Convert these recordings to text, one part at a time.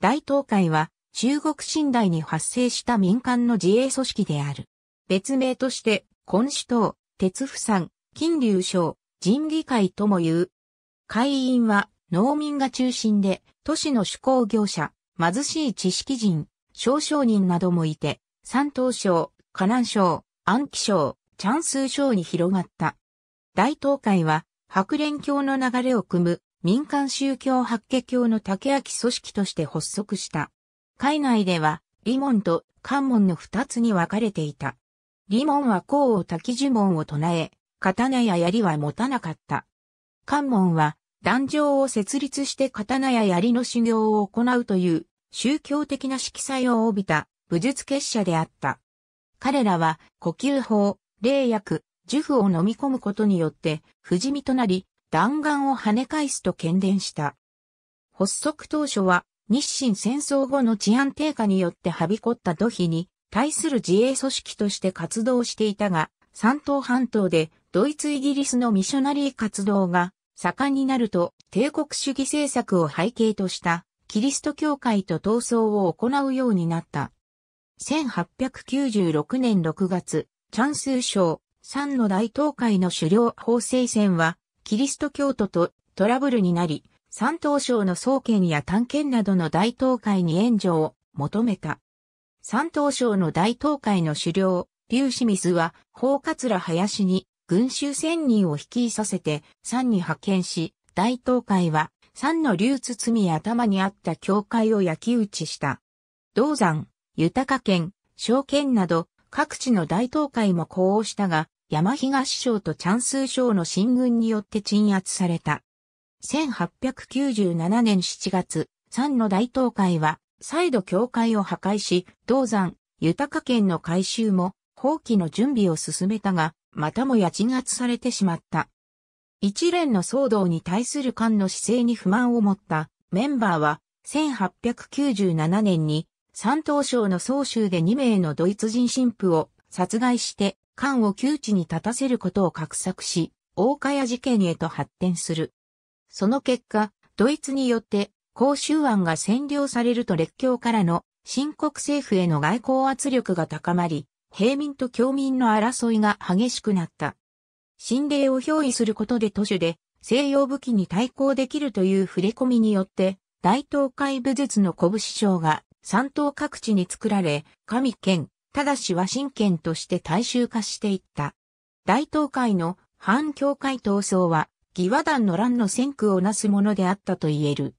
大東海は中国寝台に発生した民間の自衛組織である。別名として、根主党、鉄府山、金龍省、人議会とも言う。会員は農民が中心で、都市の手工業者、貧しい知識人、少商人などもいて、山東省、河南省、安徽省、チャンス省に広がった。大東海は、白蓮教の流れを組む民間宗教白家教の竹明組織として発足した。海内では、リモンと関門の二つに分かれていた。リモンは甲を滝呪文を唱え、刀や槍は持たなかった。関門は、壇上を設立して刀や槍の修行を行うという宗教的な色彩を帯びた武術結社であった。彼らは呼吸法、霊薬、呪符を飲み込むことによって不死身となり弾丸を跳ね返すと喧伝した。発足当初は日清戦争後の治安低下によってはびこった土肥に対する自衛組織として活動していたが、三島半島でドイツイギリスのミショナリー活動が盛んになると帝国主義政策を背景としたキリスト教会と闘争を行うようになった。1896年6月、チャンスー省、三の大東海の狩猟法制線はキリスト教徒とトラブルになり、三島省の総研や探検などの大東海に援助を求めた。三島省の大東海の首領、劉志水は、法桂林に群衆千人を率いさせて、三に派遣し、大東海は、三の流包み頭にあった教会を焼き打ちした。銅山、豊か県、証券など、各地の大東海も呼応したが、山東省とチャンスー省の進軍によって鎮圧された。1897年7月、三の大東海は、再度教会を破壊し、銅山、豊県の改修も、放棄の準備を進めたが、またもや鎮圧されてしまった。一連の騒動に対する官の姿勢に不満を持ったメンバーは、1897年に山東省の総州で2名のドイツ人神父を殺害して官を窮地に立たせることを画策し、大火屋事件へと発展する。その結果、ドイツによって、甲州湾が占領されると列強からの新国政府への外交圧力が高まり、平民と教民の争いが激しくなった。心霊を憑依することで都市で西洋武器に対抗できるという触れ込みによって、大東海武術の古武が山東各地に作られ、神剣、ただし和神権として大衆化していった。大東海の反教会闘争は、義和団の乱の先駆をなすものであったと言える。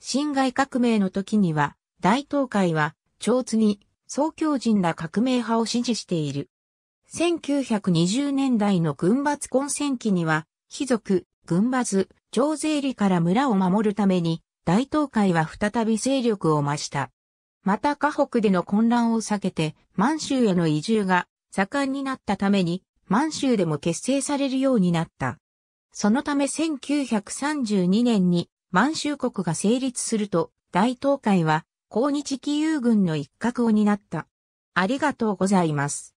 侵害革命の時には、大東海は、長津に、総教人ら革命派を支持している。1920年代の軍閥混戦期には、貴族、軍閥、徴税理から村を守るために、大東海は再び勢力を増した。また河北での混乱を避けて満州への移住が盛んになったために満州でも結成されるようになった。そのため1932年に満州国が成立すると大東海は抗日義勇軍の一角を担った。ありがとうございます。